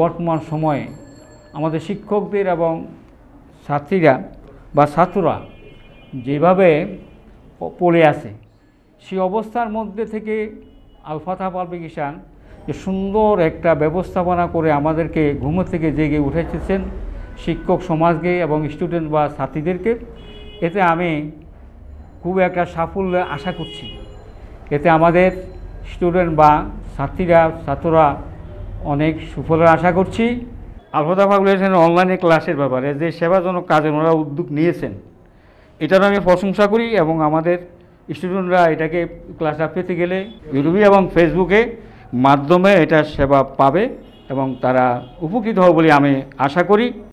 বর্তমান সময়ে আমাদের শিক্ষকদের এবং ছাত্রীরা বা ছাত্ররা যেভাবে পড়ে আছে সেই অবস্থার মধ্যে থেকে আলফাথা পারবেকিসান যে সুন্দর একটা ব্যবস্থাপনা করে আমাদেরকে ঘুমো থেকে জেগে উঠেছেন শিক্ষক সমাজকে এবং স্টুডেন্ট বা ছাত্রীদেরকে এতে আমি খুব একটা সাফল্য আশা করছি এতে আমাদের স্টুডেন্ট বা ছাত্রীরা ছাত্ররা অনেক সুফলের আশা করছি আলফদা ফাউন্ডেশনের অনলাইনে ক্লাসের ব্যাপারে যে সেবাজনক কাজে ওনারা উদ্যোগ নিয়েছেন এটার আমি প্রশংসা করি এবং আমাদের স্টুডেন্টরা এটাকে ক্লাসটা পেতে গেলে ইউটিউবে এবং ফেসবুকে মাধ্যমে এটা সেবা পাবে এবং তারা উপকৃত হবে বলে আমি আশা করি